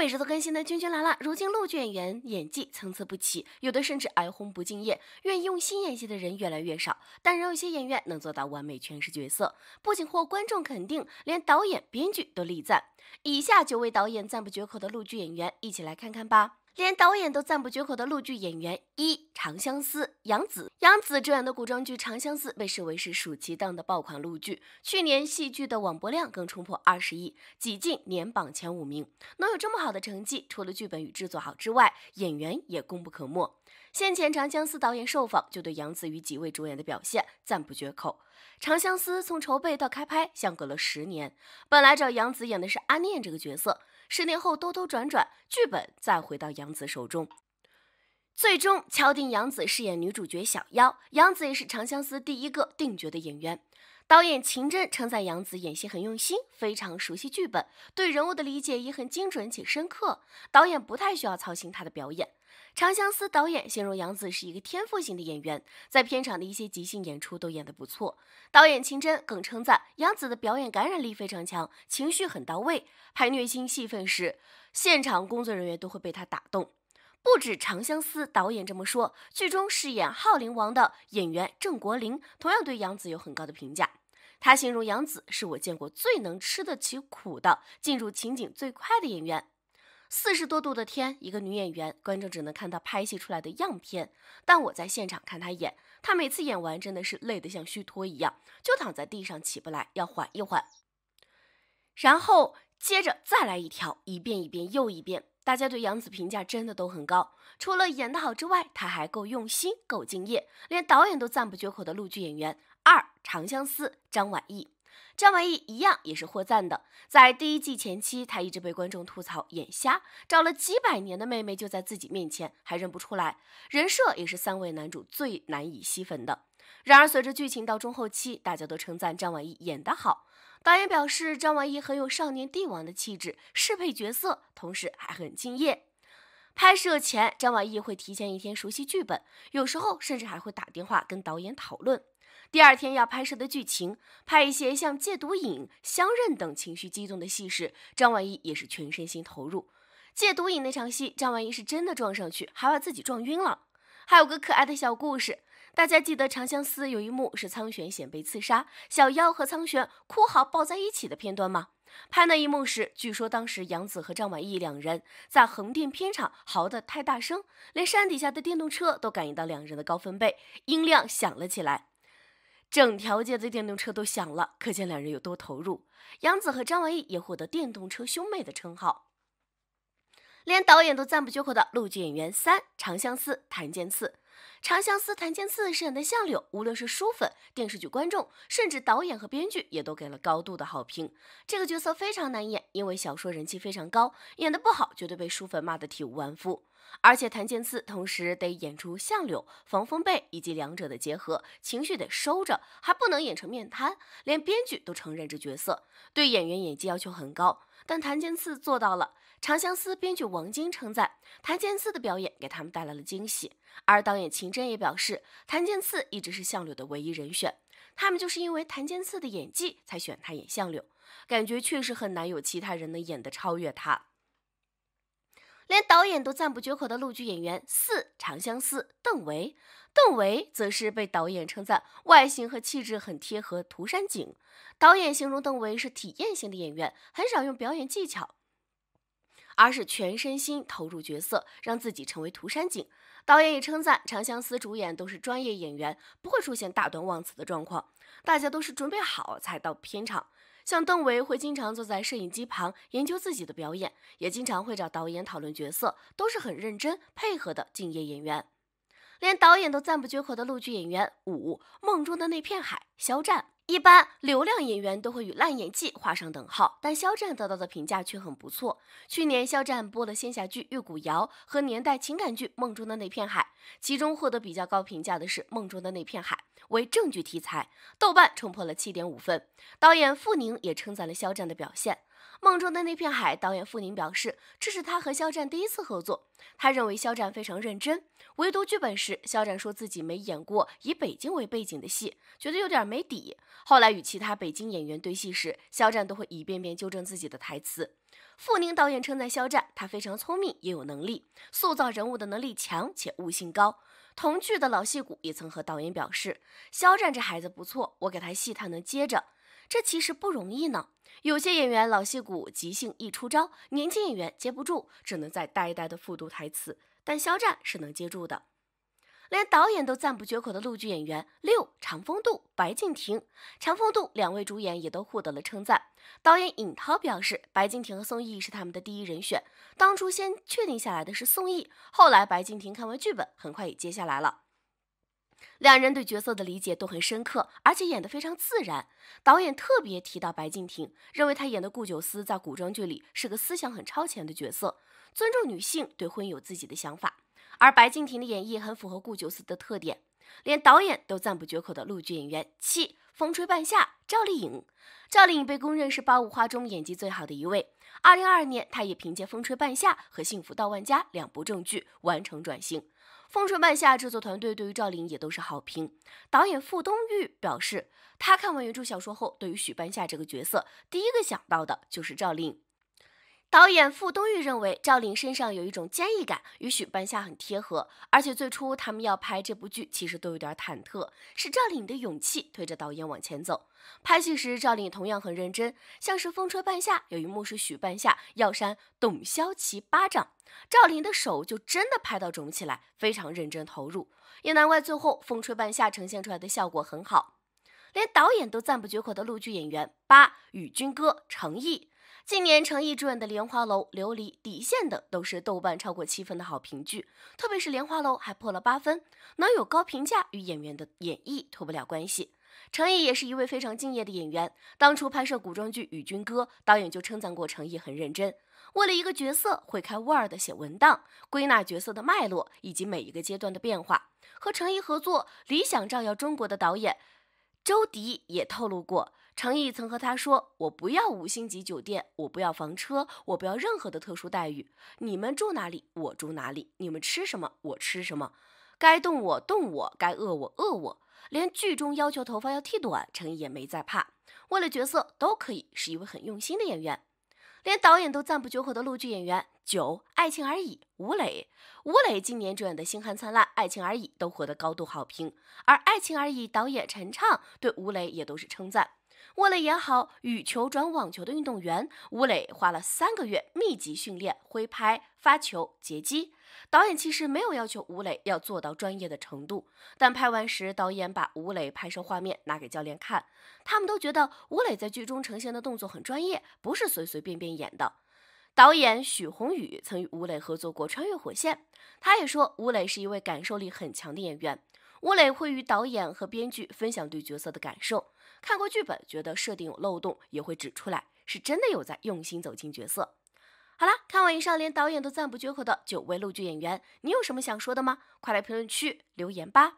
每日都更新的君君来啦，如今陆剧演员演技参差不齐，有的甚至挨轰不敬业，愿意用心演戏的人越来越少，但仍有些演员能做到完美诠释角色，不仅获观众肯定，连导演、编剧都力赞。以下九位导演赞不绝口的陆剧演员，一起来看看吧。连导演都赞不绝口的陆剧演员一《长相思》杨紫，杨紫主演的古装剧《长相思》被视为是暑期档的爆款陆剧，去年戏剧的网播量更冲破二十亿，挤进年榜前五名。能有这么好的成绩，除了剧本与制作好之外，演员也功不可没。先前《长相思》导演受访就对杨紫与几位主演的表现赞不绝口。《长相思》从筹备到开拍相隔了十年，本来找杨紫演的是阿念这个角色。十年后兜兜转转，剧本再回到杨紫手中，最终敲定杨紫饰演女主角小妖。杨紫也是《长相思》第一个定角的演员。导演秦真称赞杨紫演戏很用心，非常熟悉剧本，对人物的理解也很精准且深刻。导演不太需要操心她的表演。《长相思》导演形容杨紫是一个天赋型的演员，在片场的一些即兴演出都演得不错。导演秦真更称赞杨紫的表演感染力非常强，情绪很到位。拍虐心戏份时，现场工作人员都会被她打动。不止《长相思》导演这么说，剧中饰演浩灵王的演员郑国霖同样对杨紫有很高的评价。他形容杨紫是我见过最能吃得起苦的、进入情景最快的演员。四十多度的天，一个女演员，观众只能看到拍戏出来的样片，但我在现场看她演，她每次演完真的是累得像虚脱一样，就躺在地上起不来，要缓一缓。然后接着再来一条，一遍一遍又一遍。大家对杨紫评价真的都很高，除了演得好之外，她还够用心、够敬业，连导演都赞不绝口的陆剧演员。二《长相思》张晚意，张晚意一样也是获赞的。在第一季前期，他一直被观众吐槽眼瞎，找了几百年的妹妹就在自己面前还认不出来，人设也是三位男主最难以吸粉的。然而随着剧情到中后期，大家都称赞张晚意演得好。导演表示张晚意很有少年帝王的气质，适配角色，同时还很敬业。拍摄前，张晚意会提前一天熟悉剧本，有时候甚至还会打电话跟导演讨论。第二天要拍摄的剧情，拍一些像戒毒瘾、相认等情绪激动的戏时，张晚意也是全身心投入。戒毒瘾那场戏，张晚意是真的撞上去，还把自己撞晕了。还有个可爱的小故事，大家记得《长相思》有一幕是苍玄险被刺杀，小夭和苍玄哭嚎抱在一起的片段吗？拍那一幕时，据说当时杨紫和张晚意两人在横店片场嚎得太大声，连山底下的电动车都感应到两人的高分贝音量响了起来。整条街的电动车都响了，可见两人有多投入。杨子和张晚艺也获得“电动车兄妹”的称号，连导演都赞不绝口的陆剧演员三长相思谭健次，《长相思》檀健次》饰演的相柳，无论是书粉、电视剧观众，甚至导演和编剧，也都给了高度的好评。这个角色非常难演，因为小说人气非常高，演得不好绝对被书粉骂得体无完肤。而且檀健次同时得演出相柳、防风被以及两者的结合，情绪得收着，还不能演成面瘫。连编剧都承认这角色对演员演技要求很高，但檀健次做到了。《长相思》编剧王晶称赞谭健次的表演给他们带来了惊喜，而导演秦真也表示，谭健次一直是相柳的唯一人选，他们就是因为谭健次的演技才选他演相柳，感觉确实很难有其他人能演的超越他。连导演都赞不绝口的陆剧演员四，《长相思》邓为，邓为则是被导演称赞外形和气质很贴合涂山璟，导演形容邓为是体验型的演员，很少用表演技巧。而是全身心投入角色，让自己成为涂山璟。导演也称赞《长相思》主演都是专业演员，不会出现大段忘词的状况。大家都是准备好才到片场，像邓为会经常坐在摄影机旁研究自己的表演，也经常会找导演讨论角色，都是很认真配合的敬业演员。连导演都赞不绝口的陆剧演员五，《梦中的那片海》肖战。一般流量演员都会与烂演技画上等号，但肖战得到的评价却很不错。去年肖战播的仙侠剧《玉骨遥》和年代情感剧《梦中的那片海》，其中获得比较高评价的是《梦中的那片海》。为证据题材，豆瓣冲破了七点五分。导演傅宁也称赞了肖战的表现。《梦中的那片海》，导演傅宁表示这是他和肖战第一次合作，他认为肖战非常认真。唯独剧本时，肖战说自己没演过以北京为背景的戏，觉得有点没底。后来与其他北京演员对戏时，肖战都会一遍遍纠正自己的台词。傅宁导演称赞肖战，他非常聪明，也有能力，塑造人物的能力强且悟性高。同剧的老戏骨也曾和导演表示，肖战这孩子不错，我给他戏他能接着，这其实不容易呢。有些演员老戏骨即兴一出招，年轻演员接不住，只能在呆呆的复读台词，但肖战是能接住的。连导演都赞不绝口的陆剧演员六长风渡、白敬亭，长风渡两位主演也都获得了称赞。导演尹涛表示，白敬亭和宋轶是他们的第一人选。当初先确定下来的是宋轶，后来白敬亭看完剧本，很快也接下来了。两人对角色的理解都很深刻，而且演得非常自然。导演特别提到白敬亭，认为他演的顾九思在古装剧里是个思想很超前的角色，尊重女性，对婚姻有自己的想法。而白敬亭的演绎很符合顾九思的特点，连导演都赞不绝口的陆剧演员。七《风吹半夏》赵丽颖，赵丽颖被公认是八五花中演技最好的一位。二零二二年，她也凭借《风吹半夏》和《幸福到万家》两部正剧完成转型。《风吹半夏》制作团队对于赵丽颖也都是好评。导演傅东育表示，他看完原著小说后，对于许半夏这个角色，第一个想到的就是赵丽颖。导演傅东育认为赵丽身上有一种坚毅感，与许半夏很贴合。而且最初他们要拍这部剧，其实都有点忐忑，是赵丽的勇气推着导演往前走。拍戏时，赵丽同样很认真，像是《风吹半夏》有一幕是许半夏要扇董潇齐巴掌，赵丽的手就真的拍到肿起来，非常认真投入，也难怪最后《风吹半夏》呈现出来的效果很好，连导演都赞不绝口的。陆剧演员八与军歌诚毅。近年，程毅主演的《莲花楼》《琉璃》《底线》等都是豆瓣超过七分的好评剧，特别是《莲花楼》还破了八分。能有高评价与演员的演绎脱不了关系。程毅也是一位非常敬业的演员。当初拍摄古装剧《与君歌》，导演就称赞过程毅很认真，为了一个角色会开 Word 写文档，归纳角色的脉络以及每一个阶段的变化。和程毅合作《理想照耀中国》的导演。周迪也透露过，程毅曾和他说：“我不要五星级酒店，我不要房车，我不要任何的特殊待遇。你们住哪里，我住哪里；你们吃什么，我吃什么。该动我动我，该饿我饿我。连剧中要求头发要剃短，程毅也没在怕。为了角色都可以，是一位很用心的演员，连导演都赞不绝口的陆剧演员。”九爱情而已，吴磊。吴磊今年主演的《星汉灿烂》《爱情而已》都获得高度好评，而《爱情而已》导演陈畅对吴磊也都是称赞。为了演好羽球转网球的运动员，吴磊花了三个月密集训练挥拍、发球、截击。导演其实没有要求吴磊要做到专业的程度，但拍完时，导演把吴磊拍摄画面拿给教练看，他们都觉得吴磊在剧中呈现的动作很专业，不是随随便便演的。导演许宏宇曾与吴磊合作过《穿越火线》，他也说吴磊是一位感受力很强的演员。吴磊会与导演和编剧分享对角色的感受，看过剧本觉得设定有漏洞也会指出来，是真的有在用心走进角色。好了，看完以上连导演都赞不绝口的九位陆剧演员，你有什么想说的吗？快来评论区留言吧。